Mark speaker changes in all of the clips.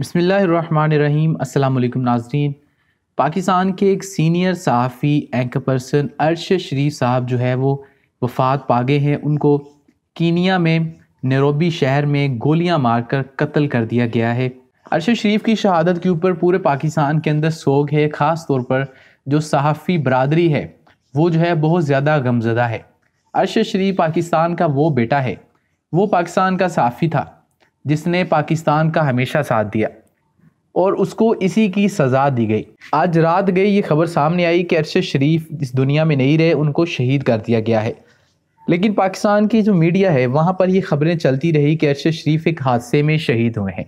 Speaker 1: बसमीम् अल्लाम नाजरीन पाकिस्तान के एक सीनियर सहाफ़ी एंकर पर्सन अरशद शरीफ साहब जो है वो वफात पा गए हैं उनको कीनिया में नरोबी शहर में गोलियां मारकर कत्ल कर दिया गया है अरशद शरीफ की शहादत के ऊपर पूरे पाकिस्तान के अंदर सोग है ख़ास तौर पर जो सहाफ़ी बरदरी है वो जो है बहुत ज़्यादा गमजदा है अरशद शरीफ पाकिस्तान का वो बेटा है वो पाकिस्तान का सहाफ़ी था जिसने पाकिस्तान का हमेशा साथ दिया और उसको इसी की सज़ा दी गई आज रात गई ये खबर सामने आई कि अरशद शरीफ इस दुनिया में नहीं रहे उनको शहीद कर दिया गया है लेकिन पाकिस्तान की जो मीडिया है वहाँ पर ये खबरें चलती रही कि अरशद शरीफ एक हादसे में शहीद हुए हैं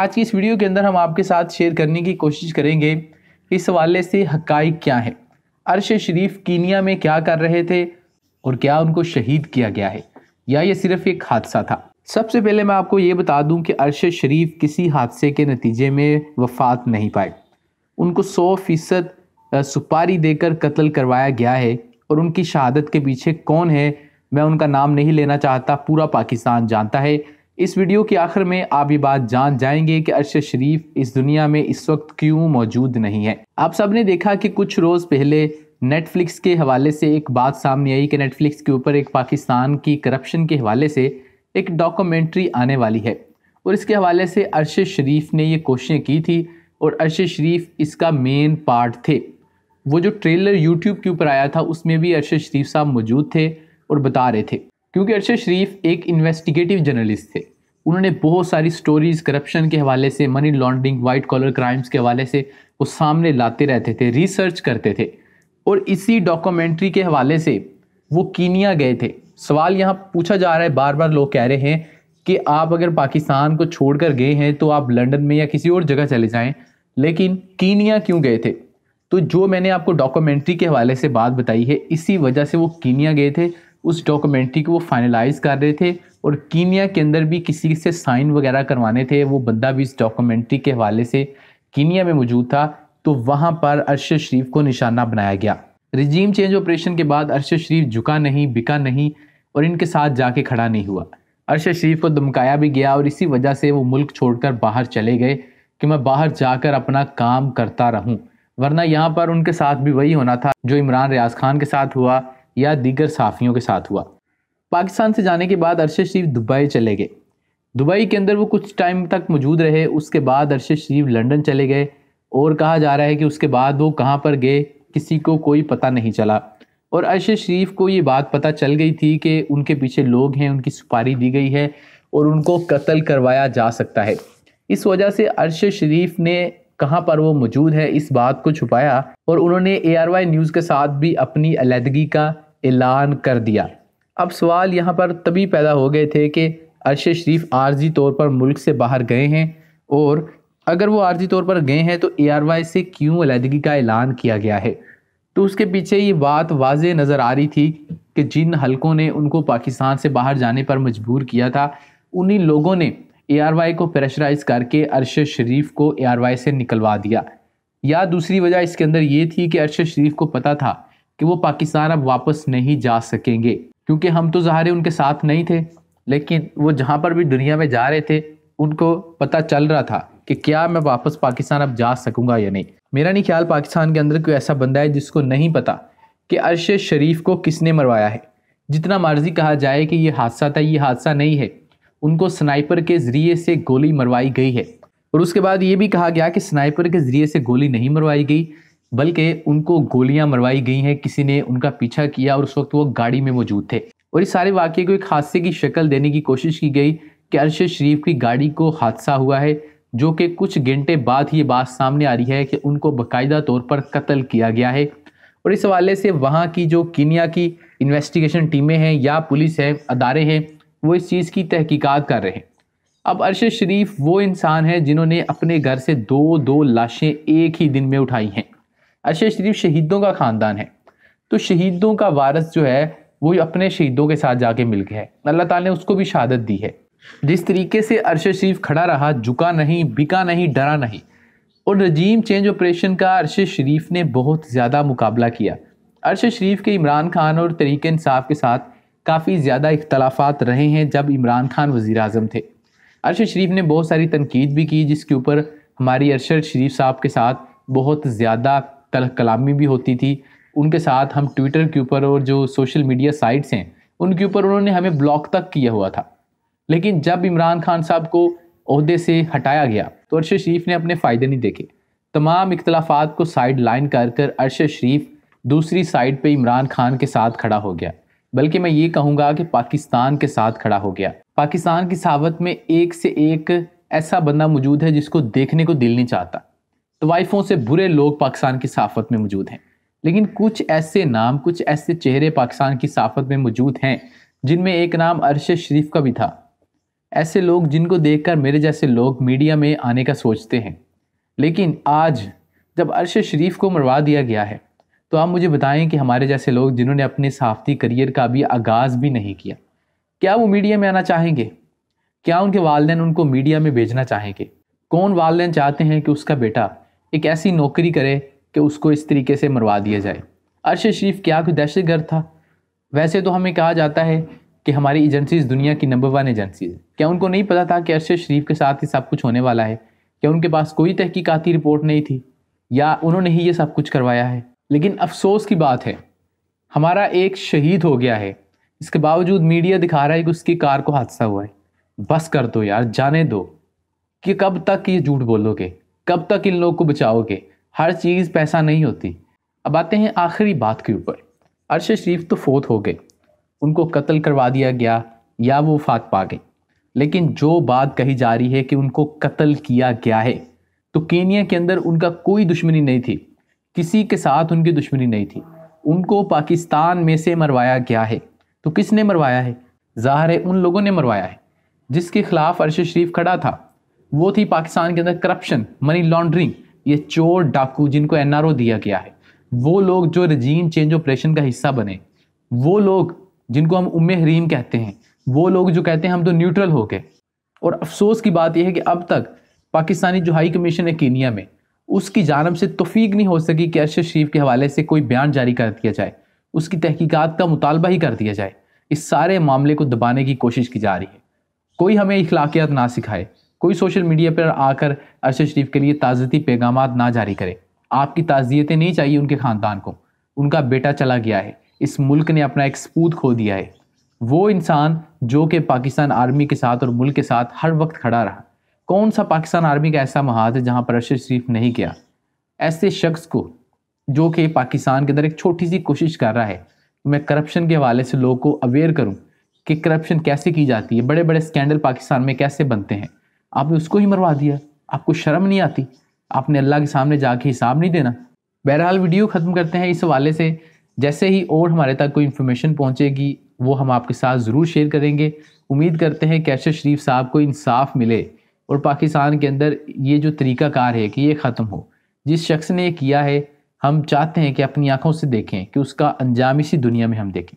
Speaker 1: आज की इस वीडियो के अंदर हम आपके साथ शेयर करने की कोशिश करेंगे इस हवाले से हकाइक क्या है अरशद शरीफ कीनिया में क्या कर रहे थे और क्या उनको शहीद किया गया है या ये सिर्फ एक हादसा था सबसे पहले मैं आपको ये बता दूं कि अरशद शरीफ किसी हादसे के नतीजे में वफात नहीं पाए उनको सौ फीसद सुपारी देकर कत्ल करवाया गया है और उनकी शहादत के पीछे कौन है मैं उनका नाम नहीं लेना चाहता पूरा पाकिस्तान जानता है इस वीडियो के आखिर में आप ये बात जान जाएंगे कि अरशद शरीफ इस दुनिया में इस वक्त क्यों मौजूद नहीं है आप सब ने देखा कि कुछ रोज़ पहले नेटफ्लिक्स के हवाले से एक बात सामने आई कि नेटफ्लिक्स के ऊपर एक पाकिस्तान की करप्शन के हवाले से एक डॉक्यूमेंट्री आने वाली है और इसके हवाले से अरशद शरीफ ने ये कोशिशें की थी और अरशद शरीफ इसका मेन पार्ट थे वो जो ट्रेलर यूट्यूब के ऊपर आया था उसमें भी अरशद शरीफ साहब मौजूद थे और बता रहे थे क्योंकि अरशद शरीफ एक इन्वेस्टिगेटिव जर्नलिस्ट थे उन्होंने बहुत सारी स्टोरीज करप्शन के हवाले से money laundering white collar crimes के हवाले से वो सामने लाते रहते थे रिसर्च करते थे और इसी डॉक्यूमेंट्री के हवाले से वो कीनिया गए थे सवाल यहाँ पूछा जा रहा है बार बार लोग कह रहे हैं कि आप अगर पाकिस्तान को छोड़कर गए हैं तो आप लंदन में या किसी और जगह चले जाएं लेकिन कीनिया क्यों गए थे तो जो मैंने आपको डॉक्यूमेंट्री के हवाले से बात बताई है इसी वजह से वो कीनिया गए थे उस डॉक्यूमेंट्री को वो फाइनलाइज कर रहे थे और कीनिया के अंदर भी किसी से साइन वगैरह करवाने थे वो बंदा भी इस डॉक्यूमेंट्री के हवाले से कीनिया में मौजूद था तो वहाँ पर अरशद शरीफ को निशाना बनाया गया रिजीम चेंज ऑपरेशन के बाद अरशद शरीफ झुका नहीं बिका नहीं और इनके साथ जाके खड़ा नहीं हुआ अरशद शरीफ को धमकाया भी गया और इसी वजह से वो मुल्क छोड़कर बाहर चले गए कि मैं बाहर जाकर अपना काम करता रहूं वरना यहाँ पर उनके साथ भी वही होना था जो इमरान रियाज खान के साथ हुआ या दीगर साफियों के साथ हुआ पाकिस्तान से जाने के बाद अरशद शरीफ दुबई चले गए दुबई के अंदर वो कुछ टाइम तक मौजूद रहे उसके बाद अरशद शरीफ लंदन चले गए और कहा जा रहा है कि उसके बाद वो कहाँ पर गए किसी को कोई पता नहीं चला और अरशद शरीफ को ये बात पता चल गई थी कि उनके पीछे लोग हैं उनकी सुपारी दी गई है और उनको कत्ल करवाया जा सकता है इस वजह से अरशद शरीफ ने कहाँ पर वो मौजूद है इस बात को छुपाया और उन्होंने ए आर वाई न्यूज़ के साथ भी अपनी अलीहदगी का ऐलान कर दिया अब सवाल यहाँ पर तभी पैदा हो गए थे कि अरशद शरीफ आर्जी तौर पर मुल्क से बाहर गए हैं और अगर वो आर्जी तौर पर गए हैं तो ए आर वाई से क्यों अलीहदगी का ऐलान किया गया है तो उसके पीछे ये बात वाज नज़र आ रही थी कि जिन हलकों ने उनको पाकिस्तान से बाहर जाने पर मजबूर किया था उन्हीं लोगों ने ए को प्रेशराइज करके अरशद शरीफ को ए से निकलवा दिया या दूसरी वजह इसके अंदर ये थी कि अरशद शरीफ को पता था कि वो पाकिस्तान अब वापस नहीं जा सकेंगे क्योंकि हम तो ज़ाहिर उनके साथ नहीं थे लेकिन वो जहाँ पर भी दुनिया में जा रहे थे उनको पता चल रहा था कि क्या मैं वापस पाकिस्तान अब जा सकूँगा या नहीं मेरा नहीं ख्याल पाकिस्तान के अंदर कोई ऐसा बंदा है जिसको नहीं पता कि अरश शरीफ को किसने मरवाया है जितना मर्जी कहा जाए कि ये हादसा था ये हादसा नहीं है उनको स्नाइपर के ज़रिए से गोली मरवाई गई है और उसके बाद ये भी कहा गया कि स्नाइपर के ज़रिए से गोली नहीं मरवाई गई बल्कि उनको गोलियां मरवाई गई हैं किसी ने उनका पीछा किया और उस वक्त वो गाड़ी में मौजूद थे और इस सारे वाक्य को एक हादसे की शक्ल देने की कोशिश की गई कि अरशद शरीफ की गाड़ी को हादसा हुआ है जो कि कुछ घंटे बाद ये बात सामने आ रही है कि उनको बाकायदा तौर पर कत्ल किया गया है और इस हवाले से वहाँ की जो कीनिया की इन्वेस्टिगेशन टीमें हैं या पुलिस है अदारे हैं वो इस चीज़ की तहकीकात कर रहे हैं अब अरशद शरीफ वो इंसान हैं जिन्होंने अपने घर से दो दो लाशें एक ही दिन में उठाई हैं अरशद शरीफ शहीदों का ख़ानदान है तो शहीदों का वारस जो है वो अपने शहीदों के साथ जाके मिल गया है अल्लाह ताला ने उसको भी शहादत दी है जिस तरीके से अरशद शरीफ खड़ा रहा झुका नहीं बिका नहीं डरा नहीं और रजीम चेंज ऑपरेशन का अरशद शरीफ ने बहुत ज़्यादा मुकाबला किया अरशद शरीफ के इमरान खान और तरीक इंसाफ के साथ काफ़ी ज़्यादा इख्तलाफात रहे हैं जब इमरान खान वज़ी अजम थे अरशद शरीफ ने बहुत सारी तनकीद भी की जिसके ऊपर हमारी अरशद शरीफ साहब के साथ बहुत ज़्यादा तल कलामी भी होती थी उनके साथ हम ट्विटर के ऊपर और जो सोशल मीडिया साइट्स हैं उनके ऊपर उन्होंने हमें ब्लॉक तक किया हुआ था लेकिन जब इमरान खान साहब को अहदे से हटाया गया तो अरशद शरीफ ने अपने फ़ायदे नहीं देखे तमाम इख्तलाफात को साइड लाइन कर कर अरशद शरीफ दूसरी साइड पे इमरान खान के साथ खड़ा हो गया बल्कि मैं ये कहूँगा कि पाकिस्तान के साथ खड़ा हो गया पाकिस्तान की सावत में एक से एक ऐसा बंदा मौजूद है जिसको देखने को दिल नहीं चाहता तवाइफों से बुरे लोग पाकिस्तान की सहाफत में मौजूद हैं लेकिन कुछ ऐसे नाम कुछ ऐसे चेहरे पाकिस्तान की साफत में मौजूद हैं जिनमें एक नाम अरशद शरीफ का भी था ऐसे लोग जिनको देखकर मेरे जैसे लोग मीडिया में आने का सोचते हैं लेकिन आज जब अरशद शरीफ को मरवा दिया गया है तो आप मुझे बताएं कि हमारे जैसे लोग जिन्होंने अपने सहाफ़ती करियर का भी आगाज़ भी नहीं किया क्या वो मीडिया में आना चाहेंगे क्या उनके वालदेन उनको मीडिया में भेजना चाहेंगे कौन वालदेन चाहते हैं कि उसका बेटा एक ऐसी नौकरी करे कि उसको इस तरीके से मरवा दिया जाए अरशद शरीफ क्या कोई दहशत गर्द था वैसे तो हमें कहा जाता है कि हमारी एजेंसीज दुनिया की नंबर वन एजेंसी है क्या उनको नहीं पता था कि अरशद शरीफ के साथ ही सब कुछ होने वाला है क्या उनके पास कोई तहकीकती रिपोर्ट नहीं थी या उन्होंने ही ये सब कुछ करवाया है लेकिन अफसोस की बात है हमारा एक शहीद हो गया है इसके बावजूद मीडिया दिखा रहा है कि उसकी कार को हादसा हुआ है बस कर दो यार जाने दो कि कब तक ये झूठ बोलोगे कब तक इन लोग को बचाओगे हर चीज़ पैसा नहीं होती अब आते हैं आखिरी बात के ऊपर अरशद शरीफ तो फोत हो गए उनको कत्ल करवा दिया गया या वो फात पा गई लेकिन जो बात कही जा रही है कि उनको कत्ल किया गया है तो केनिया के अंदर उनका कोई दुश्मनी नहीं थी किसी के साथ उनकी दुश्मनी नहीं थी उनको पाकिस्तान में से मरवाया गया है तो किसने मरवाया है ज़ाहिर है उन लोगों ने मरवाया है जिसके खिलाफ अरश शरीफ खड़ा था वो थी पाकिस्तान के अंदर करप्शन मनी लॉन्ड्रिंग ये चोर डाकू जिनको एनआरओ दिया गया है वो लोग जो रजीम चेंज ऑपरेशन का हिस्सा बने वो लोग जिनको हम उम हरीम कहते हैं वो लोग जो कहते हैं हम तो न्यूट्रल हो गए और अफसोस की बात यह है कि अब तक पाकिस्तानी जो हाई कमीशन है कीनिया में उसकी जानब से तोफीक नहीं हो सकी कि अरशद शरीफ के हवाले से कोई बयान जारी कर दिया जाए उसकी तहकीकात का मुतालबा ही कर दिया जाए इस सारे मामले को दबाने की कोशिश की जा रही है कोई हमें इखलाकियात ना सिखाए कोई सोशल मीडिया पर आकर अरशद शरीफ के लिए ताज़ती पैगाम ना जारी करे आपकी ताज़ियतें नहीं चाहिए उनके ख़ानदान को उनका बेटा चला गया है इस मुल्क ने अपना एक सपूत खो दिया है वो इंसान जो कि पाकिस्तान आर्मी के साथ और मुल्क के साथ हर वक्त खड़ा रहा कौन सा पाकिस्तान आर्मी का ऐसा महाज है जहाँ पर अरशद शरीफ नहीं किया ऐसे शख्स को जो कि पाकिस्तान के अंदर एक छोटी सी कोशिश कर रहा है मैं करप्शन के हवाले से लोगों को अवेयर करूँ कि करप्शन कैसे की जाती है बड़े बड़े स्कैंडल पाकिस्तान में कैसे बनते हैं आपने उसको ही मरवा दिया आपको शर्म नहीं आती आपने अल्लाह के सामने जाके हिसाब नहीं देना बहरहाल वीडियो ख़त्म करते हैं इस हवाले से जैसे ही और हमारे तक कोई इन्फॉर्मेशन पहुँचेगी वो हम आपके साथ ज़रूर शेयर करेंगे उम्मीद करते हैं कैशर शरीफ साहब को इंसाफ मिले और पाकिस्तान के अंदर ये जो तरीकाकार है कि ये ख़त्म हो जिस शख्स ने ये किया है हम चाहते हैं कि अपनी आंखों से देखें कि उसका अंजाम इसी दुनिया में हम देखें